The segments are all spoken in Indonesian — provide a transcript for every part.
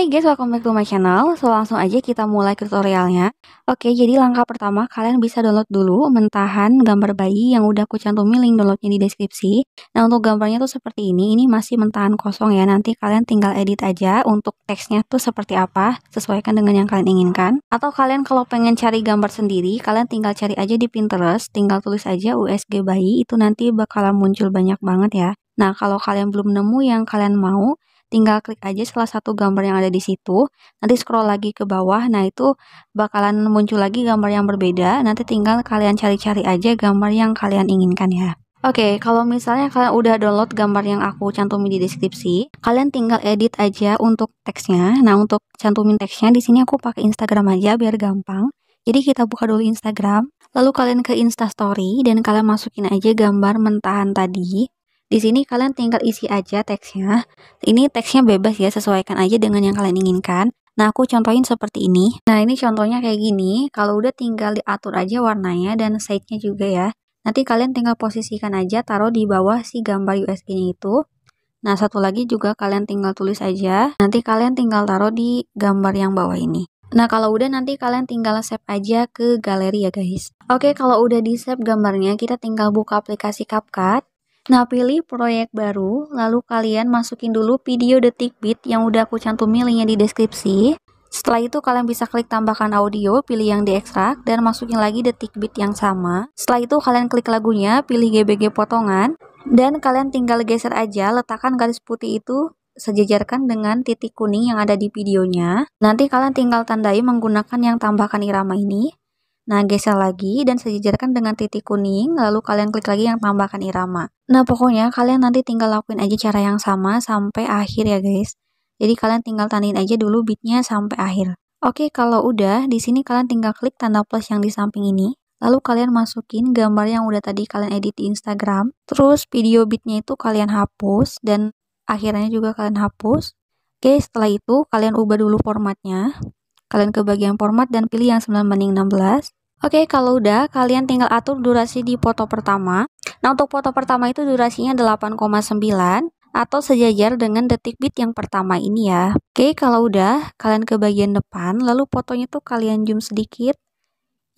Hai guys, welcome back to my channel. So langsung aja kita mulai tutorialnya. Oke, jadi langkah pertama kalian bisa download dulu mentahan gambar bayi yang udah aku cantumin link downloadnya di deskripsi. Nah untuk gambarnya tuh seperti ini, ini masih mentahan kosong ya. Nanti kalian tinggal edit aja untuk teksnya tuh seperti apa, sesuaikan dengan yang kalian inginkan. Atau kalian kalau pengen cari gambar sendiri, kalian tinggal cari aja di Pinterest, tinggal tulis aja USG bayi, itu nanti bakalan muncul banyak banget ya. Nah kalau kalian belum nemu yang kalian mau, tinggal klik aja salah satu gambar yang ada di situ. Nanti scroll lagi ke bawah, nah itu bakalan muncul lagi gambar yang berbeda. Nanti tinggal kalian cari-cari aja gambar yang kalian inginkan ya. Oke, okay, kalau misalnya kalian udah download gambar yang aku cantumin di deskripsi, kalian tinggal edit aja untuk teksnya. Nah, untuk cantumin teksnya di sini aku pakai Instagram aja biar gampang. Jadi kita buka dulu Instagram, lalu kalian ke Instastory dan kalian masukin aja gambar mentahan tadi. Di sini kalian tinggal isi aja teksnya. Ini teksnya bebas ya, sesuaikan aja dengan yang kalian inginkan. Nah, aku contohin seperti ini. Nah, ini contohnya kayak gini. Kalau udah tinggal diatur aja warnanya dan size-nya juga ya. Nanti kalian tinggal posisikan aja, taruh di bawah si gambar USB-nya itu. Nah, satu lagi juga kalian tinggal tulis aja. Nanti kalian tinggal taruh di gambar yang bawah ini. Nah, kalau udah nanti kalian tinggal save aja ke galeri ya guys. Oke, kalau udah di save gambarnya, kita tinggal buka aplikasi CapCut. Nah, pilih proyek baru, lalu kalian masukin dulu video detik bit yang udah aku cantumin linknya di deskripsi. Setelah itu kalian bisa klik tambahkan audio, pilih yang diekstrak, dan masukin lagi detik bit yang sama. Setelah itu kalian klik lagunya, pilih GBG potongan, dan kalian tinggal geser aja, letakkan garis putih itu sejajarkan dengan titik kuning yang ada di videonya. Nanti kalian tinggal tandai menggunakan yang tambahkan irama ini. Nah, geser lagi dan sejajarkan dengan titik kuning, lalu kalian klik lagi yang tambahkan irama. Nah, pokoknya kalian nanti tinggal lakuin aja cara yang sama sampai akhir ya guys. Jadi kalian tinggal tandain aja dulu beatnya sampai akhir. Oke, kalau udah, di sini kalian tinggal klik tanda plus yang di samping ini. Lalu kalian masukin gambar yang udah tadi kalian edit di Instagram. Terus video beatnya itu kalian hapus dan akhirnya juga kalian hapus. Oke, setelah itu kalian ubah dulu formatnya. Kalian ke bagian format dan pilih yang 9 banding 16. Oke, kalau udah, kalian tinggal atur durasi di foto pertama. Nah, untuk foto pertama itu durasinya 8,9 atau sejajar dengan detik bit yang pertama ini ya. Oke, kalau udah, kalian ke bagian depan, lalu fotonya tuh kalian zoom sedikit.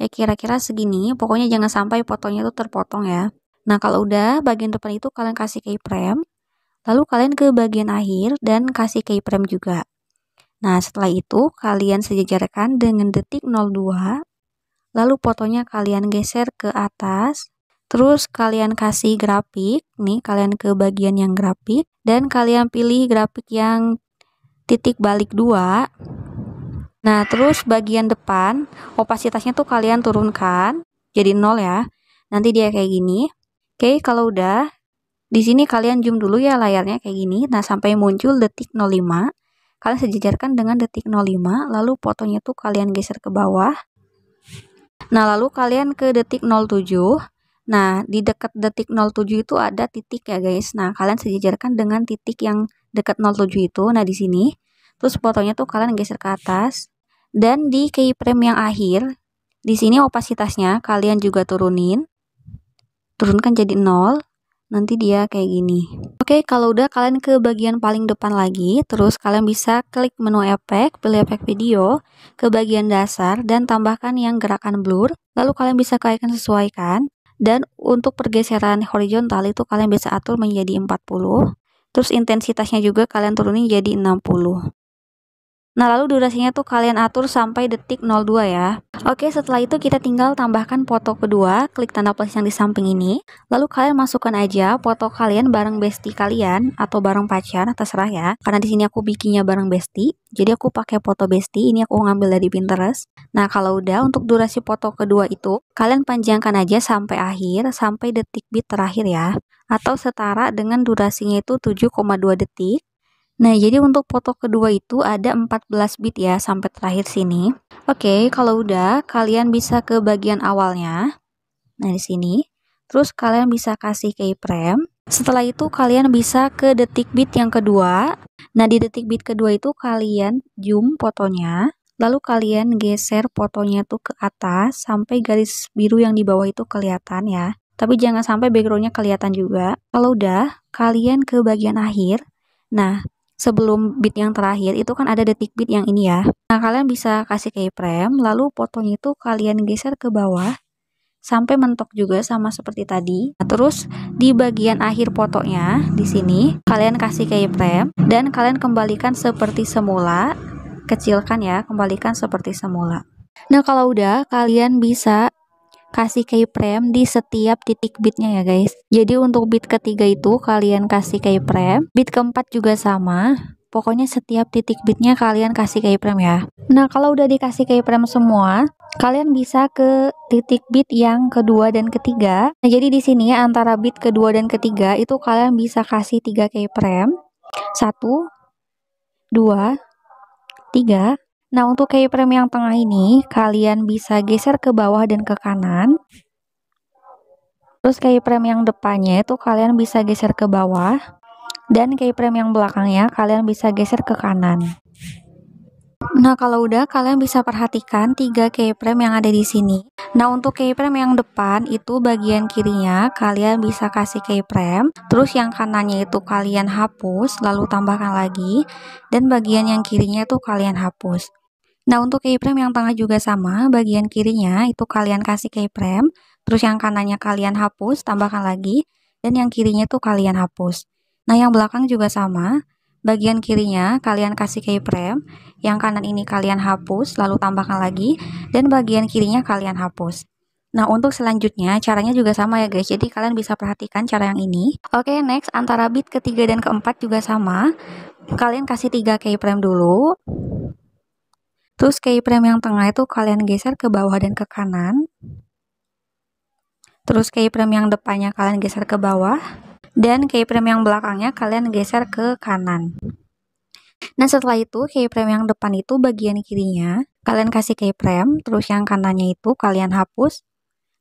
Ya, kira-kira segini. Pokoknya jangan sampai fotonya tuh terpotong ya. Nah, kalau udah, bagian depan itu kalian kasih keyframe. Lalu kalian ke bagian akhir dan kasih keyframe juga. Nah, setelah itu kalian sejajarkan dengan detik 02 Lalu fotonya kalian geser ke atas. Terus kalian kasih grafik. Nih, kalian ke bagian yang grafik. Dan kalian pilih grafik yang titik balik dua. Nah, terus bagian depan, opasitasnya tuh kalian turunkan. Jadi nol ya. Nanti dia kayak gini. Oke, kalau udah, di sini kalian zoom dulu ya layarnya kayak gini. Nah, sampai muncul detik 05. Kalian sejajarkan dengan detik 05, lalu fotonya tuh kalian geser ke bawah. Nah, lalu kalian ke detik 07. Nah, di dekat detik 07 itu ada titik ya, guys. Nah, kalian sejajarkan dengan titik yang dekat 07 itu. Nah, di sini. Terus fotonya tuh kalian geser ke atas. Dan di keyframe yang akhir, di sini opasitasnya kalian juga turunin. Turunkan jadi 0 nanti dia kayak gini. Oke, kalau udah kalian ke bagian paling depan lagi, terus kalian bisa klik menu efek, pilih efek video, ke bagian dasar, dan tambahkan yang gerakan blur. Lalu kalian bisa kalian sesuaikan, dan untuk pergeseran horizontal itu kalian bisa atur menjadi 40. Terus intensitasnya juga kalian turunin jadi 60. Nah, lalu durasinya tuh kalian atur sampai detik 02 ya. Oke, setelah itu kita tinggal tambahkan foto kedua, klik tanda plus yang di samping ini. Lalu kalian masukkan aja foto kalian bareng Besti kalian atau bareng pacar, terserah ya. Karena di sini aku bikinnya bareng Besti, jadi aku pakai foto Besti ini aku ngambil dari Pinterest. Nah, kalau udah untuk durasi foto kedua itu, kalian panjangkan aja sampai akhir, sampai detik bit terakhir ya. Atau setara dengan durasinya itu 7,2 detik Nah, jadi untuk foto kedua itu ada 14 bit ya sampai terakhir sini. Oke, kalau udah kalian bisa ke bagian awalnya. Nah, di sini. Terus kalian bisa kasih keyframe. Setelah itu kalian bisa ke detik bit yang kedua. Nah, di detik bit kedua itu kalian zoom fotonya. Lalu kalian geser fotonya tuh ke atas sampai garis biru yang di bawah itu kelihatan ya. Tapi jangan sampai backgroundnya kelihatan juga. Kalau udah, kalian ke bagian akhir. Nah, sebelum bit yang terakhir itu kan ada detik bit yang ini ya. Nah, kalian bisa kasih keyframe lalu fotonya itu kalian geser ke bawah sampai mentok juga sama seperti tadi. Nah, terus di bagian akhir fotonya di sini kalian kasih keyframe dan kalian kembalikan seperti semula. Kecilkan ya, kembalikan seperti semula. Nah, kalau udah kalian bisa kasih keyframe di setiap titik bitnya ya guys jadi untuk bit ketiga itu kalian kasih keyframe Bit keempat juga sama pokoknya setiap titik bitnya kalian kasih keyframe ya nah kalau udah dikasih keyframe semua kalian bisa ke titik bit yang kedua dan ketiga nah jadi di sini antara bit kedua dan ketiga itu kalian bisa kasih tiga keyframe satu dua tiga Nah, untuk keyframe yang tengah ini, kalian bisa geser ke bawah dan ke kanan. Terus keyframe yang depannya itu kalian bisa geser ke bawah. Dan keyframe yang belakangnya kalian bisa geser ke kanan. Nah, kalau udah kalian bisa perhatikan tiga keyframe yang ada di sini. Nah, untuk keyframe yang depan itu bagian kirinya kalian bisa kasih keyframe, terus yang kanannya itu kalian hapus, lalu tambahkan lagi, dan bagian yang kirinya itu kalian hapus. Nah untuk keyframe yang tengah juga sama, bagian kirinya itu kalian kasih keyframe, terus yang kanannya kalian hapus, tambahkan lagi, dan yang kirinya tuh kalian hapus. Nah yang belakang juga sama, bagian kirinya kalian kasih keyframe, yang kanan ini kalian hapus, lalu tambahkan lagi, dan bagian kirinya kalian hapus. Nah untuk selanjutnya caranya juga sama ya guys Jadi kalian bisa perhatikan cara yang ini Oke okay, next antara bit ketiga dan keempat juga sama Kalian kasih 3 keyframe dulu Terus keyframe yang tengah itu kalian geser ke bawah dan ke kanan. Terus keyframe yang depannya kalian geser ke bawah dan keyframe yang belakangnya kalian geser ke kanan. Nah setelah itu keyframe yang depan itu bagian kirinya kalian kasih keyframe, terus yang kanannya itu kalian hapus,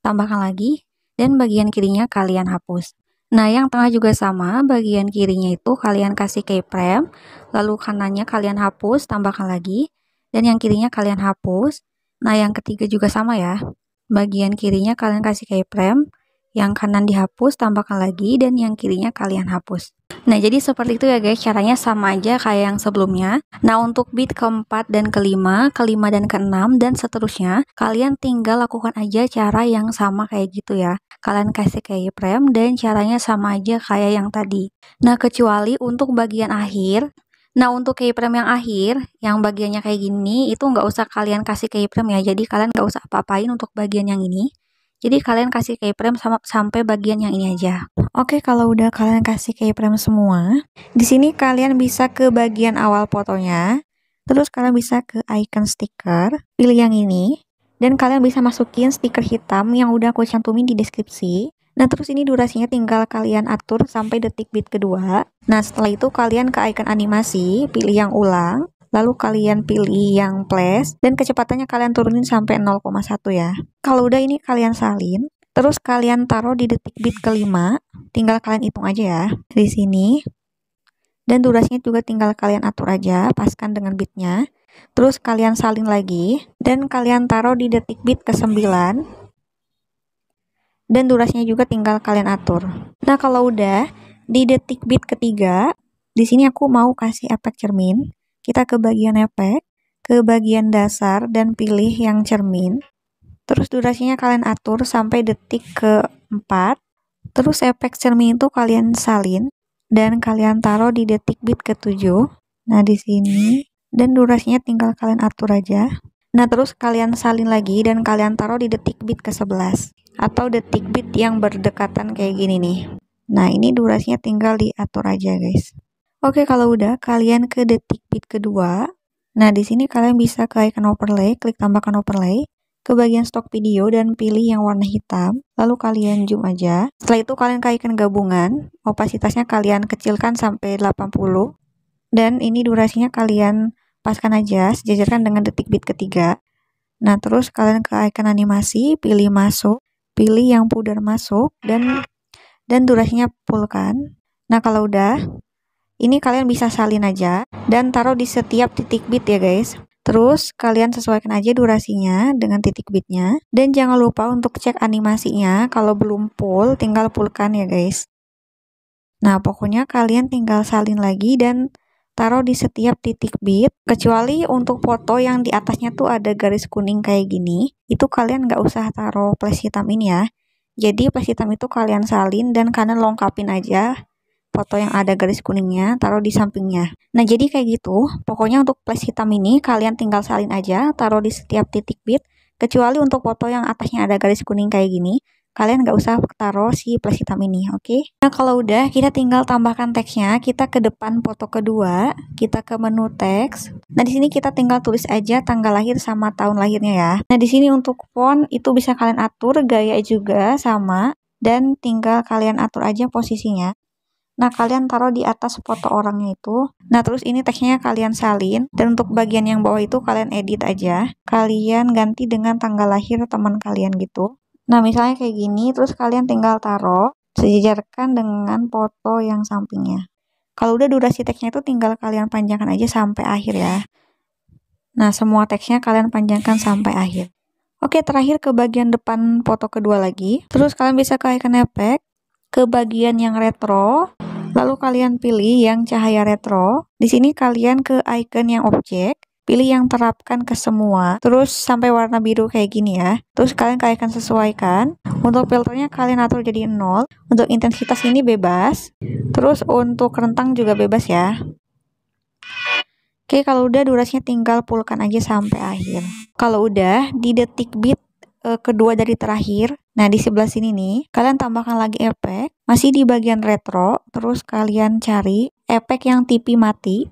tambahkan lagi, dan bagian kirinya kalian hapus. Nah, yang tengah juga sama, bagian kirinya itu kalian kasih keyframe, lalu kanannya kalian hapus, tambahkan lagi, dan yang kirinya kalian hapus. Nah, yang ketiga juga sama ya. Bagian kirinya kalian kasih keyframe, yang kanan dihapus, tambahkan lagi, dan yang kirinya kalian hapus. Nah, jadi seperti itu ya guys, caranya sama aja kayak yang sebelumnya. Nah, untuk bit keempat dan kelima, kelima dan keenam, dan seterusnya, kalian tinggal lakukan aja cara yang sama kayak gitu ya. Kalian kasih kayak frame dan caranya sama aja kayak yang tadi. Nah, kecuali untuk bagian akhir, Nah untuk keyframe yang akhir, yang bagiannya kayak gini, itu nggak usah kalian kasih keyframe ya. Jadi kalian nggak usah apa-apain untuk bagian yang ini. Jadi kalian kasih keyframe sama, sampai bagian yang ini aja. Oke kalau udah kalian kasih keyframe semua, di sini kalian bisa ke bagian awal fotonya. Terus kalian bisa ke icon stiker, pilih yang ini. Dan kalian bisa masukin stiker hitam yang udah aku cantumin di deskripsi. Nah terus ini durasinya tinggal kalian atur sampai detik bit kedua. Nah setelah itu kalian ke icon animasi, pilih yang ulang, lalu kalian pilih yang plus dan kecepatannya kalian turunin sampai 0,1 ya. Kalau udah ini kalian salin, terus kalian taruh di detik bit kelima, tinggal kalian hitung aja ya di sini. Dan durasinya juga tinggal kalian atur aja, paskan dengan bitnya. Terus kalian salin lagi, dan kalian taruh di detik bit ke 9, dan durasinya juga tinggal kalian atur. Nah, kalau udah di detik bit ketiga, di sini aku mau kasih efek cermin. Kita ke bagian efek, ke bagian dasar dan pilih yang cermin. Terus durasinya kalian atur sampai detik keempat. Terus efek cermin itu kalian salin dan kalian taruh di detik beat ketujuh. Nah, di sini dan durasinya tinggal kalian atur aja. Nah, terus kalian salin lagi dan kalian taruh di detik bit ke-11 atau detik bit yang berdekatan kayak gini nih. Nah, ini durasinya tinggal diatur aja, guys. Oke, kalau udah, kalian ke detik bit kedua. Nah, di sini kalian bisa ke icon overlay, klik tambahkan overlay, ke bagian stok video dan pilih yang warna hitam, lalu kalian zoom aja. Setelah itu kalian ke icon gabungan, opasitasnya kalian kecilkan sampai 80. Dan ini durasinya kalian paskan aja, sejajarkan dengan detik bit ketiga. Nah, terus kalian ke icon animasi, pilih masuk, pilih yang pudar masuk dan dan durasinya pulkan. Nah, kalau udah ini kalian bisa salin aja dan taruh di setiap titik bit ya guys. Terus kalian sesuaikan aja durasinya dengan titik bitnya dan jangan lupa untuk cek animasinya kalau belum full tinggal pulkan ya guys. Nah pokoknya kalian tinggal salin lagi dan taruh di setiap titik bit kecuali untuk foto yang di atasnya tuh ada garis kuning kayak gini itu kalian nggak usah taruh plus hitam ini ya jadi plus hitam itu kalian salin dan kalian lengkapin aja foto yang ada garis kuningnya taruh di sampingnya nah jadi kayak gitu pokoknya untuk plus hitam ini kalian tinggal salin aja taruh di setiap titik bit kecuali untuk foto yang atasnya ada garis kuning kayak gini kalian nggak usah taruh si plus hitam ini oke okay? nah kalau udah kita tinggal tambahkan teksnya kita ke depan foto kedua kita ke menu teks nah di sini kita tinggal tulis aja tanggal lahir sama tahun lahirnya ya nah di sini untuk font itu bisa kalian atur gaya juga sama dan tinggal kalian atur aja posisinya Nah, kalian taruh di atas foto orangnya itu. Nah, terus ini teksnya kalian salin. Dan untuk bagian yang bawah itu kalian edit aja. Kalian ganti dengan tanggal lahir teman kalian gitu. Nah, misalnya kayak gini, terus kalian tinggal taruh, sejajarkan dengan foto yang sampingnya. Kalau udah durasi teksnya itu tinggal kalian panjangkan aja sampai akhir ya. Nah, semua teksnya kalian panjangkan sampai akhir. Oke, terakhir ke bagian depan foto kedua lagi. Terus kalian bisa ke icon effect, ke bagian yang retro, lalu kalian pilih yang cahaya retro. Di sini kalian ke icon yang objek, pilih yang terapkan ke semua terus sampai warna biru kayak gini ya terus kalian kalian sesuaikan untuk filternya kalian atur jadi 0 untuk intensitas ini bebas terus untuk rentang juga bebas ya Oke kalau udah durasinya tinggal pulkan aja sampai akhir kalau udah di detik bit eh, kedua dari terakhir nah di sebelah sini nih kalian tambahkan lagi efek masih di bagian retro terus kalian cari efek yang tipi mati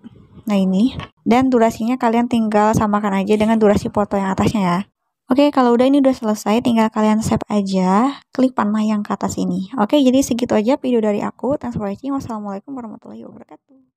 Nah ini. Dan durasinya kalian tinggal samakan aja dengan durasi foto yang atasnya ya. Oke, kalau udah ini udah selesai, tinggal kalian save aja, klik panah yang ke atas ini. Oke, jadi segitu aja video dari aku. Thanks for watching. Wassalamualaikum warahmatullahi wabarakatuh.